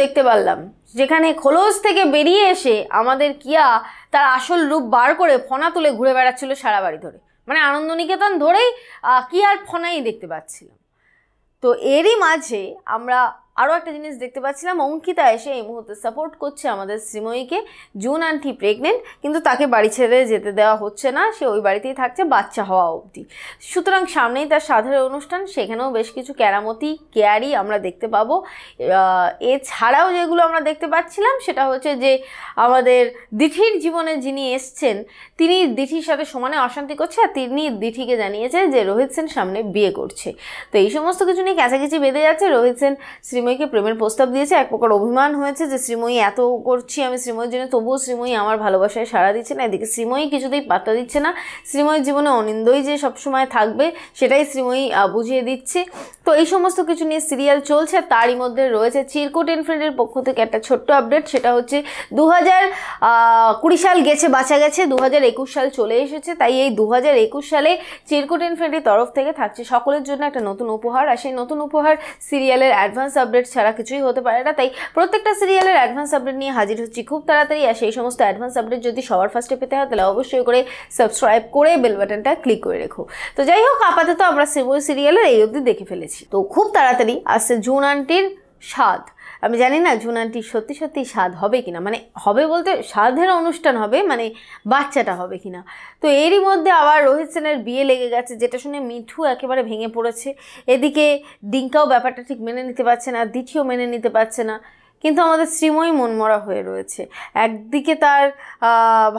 দেখতে পারলাম যেখানে খোলস থেকে বেরিয়ে এসে আমাদের কিয়া তার আসল রূপ বার করে ফনা তুলে ঘুরে বেড়াচ্ছিল সারা বাড়ি ধরে মানে আনন্দনিকেতন ধরেই কিয়ার ফনাই দেখতে পাচ্ছিলাম তো এরই মাঝে আমরা আরও একটা জিনিস দেখতে পাচ্ছিলাম অঙ্কিতা এসে এই মুহূর্তে সাপোর্ট করছে আমাদের শ্রীময়ীকে জুন আন্টি প্রেগনেন্ট কিন্তু তাকে বাড়ি ছেড়ে যেতে দেওয়া হচ্ছে না সে ওই বাড়িতেই থাকছে বাচ্চা হওয়া অবধি সুতরাং সামনেই তার সাধারণ অনুষ্ঠান সেখানেও বেশ কিছু কেরামতি কেয়ারি আমরা দেখতে পাবো এছাড়াও যেগুলো আমরা দেখতে পাচ্ছিলাম সেটা হচ্ছে যে আমাদের দিঠির জীবনে যিনি এসছেন তিনি দিঠির সাথে সমানে অশান্তি করছে আর তিনি দিঠিকে জানিয়েছে যে রোহিত সেন সামনে বিয়ে করছে তো এই সমস্ত কিছু নিয়ে কাছাকাছি বেঁধে যাচ্ছে রোহিত সেন শ্রীময়ী শ্রীময়ীকে প্রেমের প্রস্তাব দিয়েছে এক প্রকার অভিমান হয়েছে যে শ্রীময়ী এত করছি আমি শ্রীময়ীর জন্য তবুও শ্রীময়ী আমার ভালোবাসায় সাড়া দিচ্ছে না এদিকে শ্রীময়ী কিছুতেই পাত্তা দিচ্ছে না শ্রীময়ীর জীবনে অনিন্দই যে সবসময় থাকবে সেটাই শ্রীময়ী বুঝিয়ে দিচ্ছে তো এই সমস্ত কিছু নিয়ে সিরিয়াল চলছে তারই মধ্যে রয়েছে চিরকুট ইনফ্রেন্ডের পক্ষ থেকে একটা ছোট্ট আপডেট সেটা হচ্ছে দু হাজার কুড়ি সাল গেছে বাঁচা গেছে দু হাজার একুশ সাল চলে এসেছে তাই এই দু হাজার একুশ সালে চিরকুট ইনফ্রেন্ডের তরফ থেকে থাকছে সকলের জন্য একটা নতুন উপহার আর সেই নতুন উপহার সিরিয়ালের অ্যাডভান্স আপডেট ছাড়া কিছুই হতে পারে না তাই প্রত্যেকটা সিরিয়ালের অ্যাডভান্স আপডেট নিয়ে হাজির হচ্ছি খুব তাড়াতাড়ি আর সেই সমস্ত অ্যাডভান্স আপডেট যদি সবার ফার্স্টে পেতে হয় তাহলে অবশ্যই করে সাবস্ক্রাইব করে বেল বাটনটা ক্লিক করে রেখো তো যাই হোক আপাতত আমরা সিরিয়ালের এই অবধি দেখে ফেলেছি পেয়েছি তো খুব তাড়াতাড়ি আসছে জুন আন্টির স্বাদ আমি জানি না জুন আন্টি সত্যি সত্যি স্বাদ হবে কিনা মানে হবে বলতে স্বাদের অনুষ্ঠান হবে মানে বাচ্চাটা হবে কিনা তো এরই মধ্যে আবার রোহিত সেনের বিয়ে লেগে গেছে যেটা শুনে মিঠু একেবারে ভেঙে পড়েছে এদিকে ডিঙ্কাও ব্যাপারটা ঠিক মেনে নিতে পারছে না দিঠিও মেনে নিতে পারছে না কিন্তু আমাদের শ্রীময়ী মনমরা হয়ে রয়েছে একদিকে তার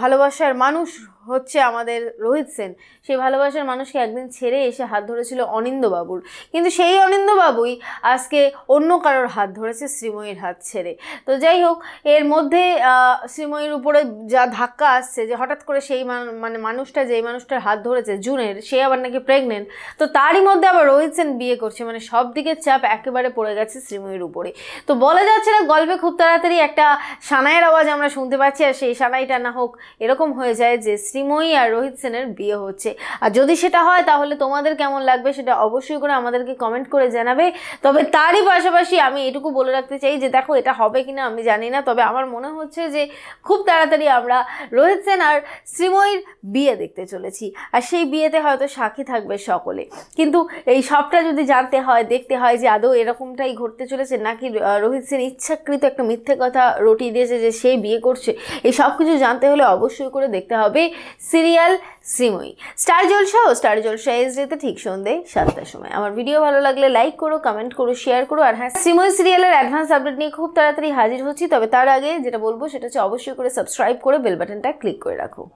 ভালোবাসার মানুষ হচ্ছে আমাদের রোহিত সেন সেই ভালোবাসার মানুষকে একদিন ছেড়ে এসে হাত ধরেছিল অনিন্দবাবুর কিন্তু সেই অনিন্দবাবুই আজকে অন্য কারোর হাত ধরেছে শ্রীময়ীর হাত ছেড়ে তো যাই হোক এর মধ্যে শ্রীময়ীর উপরে যা ধাক্কা আসছে যে হঠাৎ করে সেই মানে মানুষটা যেই মানুষটার হাত ধরেছে জুনের সে আবার নাকি প্রেগনেন্ট তো তারই মধ্যে আবার রোহিত সেন বিয়ে করছে মানে সব দিকের চাপ একেবারে পড়ে গেছে শ্রীময়ীর উপরে তো বলা যাচ্ছে না গল্পে খুব তাড়াতাড়ি একটা সানাইয়ের আওয়াজ আমরা শুনতে পাচ্ছি আর সেই সানাইটা না হোক এরকম হয়ে যায় যে শ্রীময়ী আর রোহিত সেনের বিয়ে হচ্ছে আর যদি সেটা হয় তাহলে তোমাদের কেমন লাগবে সেটা অবশ্যই করে আমাদেরকে কমেন্ট করে জানাবে তবে তারই পাশাপাশি আমি এটুকু বলে রাখতে চাই যে দেখো এটা হবে কিনা আমি জানি না তবে আমার মনে হচ্ছে যে খুব তাড়াতাড়ি আমরা রোহিত সেন আর শ্রীময়ীর বিয়ে দেখতে চলেছি আর সেই বিয়েতে হয়তো সাক্ষী থাকবে সকলে কিন্তু এই সবটা যদি জানতে হয় দেখতে হয় যে আদৌ এরকমটাই ঘটতে চলেছে নাকি রোহিত সেন ইচ্ছাকৃত একটা মিথ্যে কথা রটি দিয়েছে যে সে বিয়ে করছে এই সব কিছু জানতে হলে অবশ্যই করে দেখতে হবে সিরিয়াল সিমুই স্টার জলসা ও স্টার জলসা এস যেতে ঠিক সন্ধ্যে সাতটার সময় আমার ভিডিও ভালো লাগলে লাইক করো কমেন্ট করো শেয়ার করো আর হ্যাঁ সিমুই সিরিয়ালের অ্যাডভান্স আপডেট নিয়ে খুব তাড়াতাড়ি হাজির হচ্ছি তবে তার আগে যেটা বলবো সেটা হচ্ছে অবশ্যই করে সাবস্ক্রাইব করে বেল বাটনটা ক্লিক করে রাখো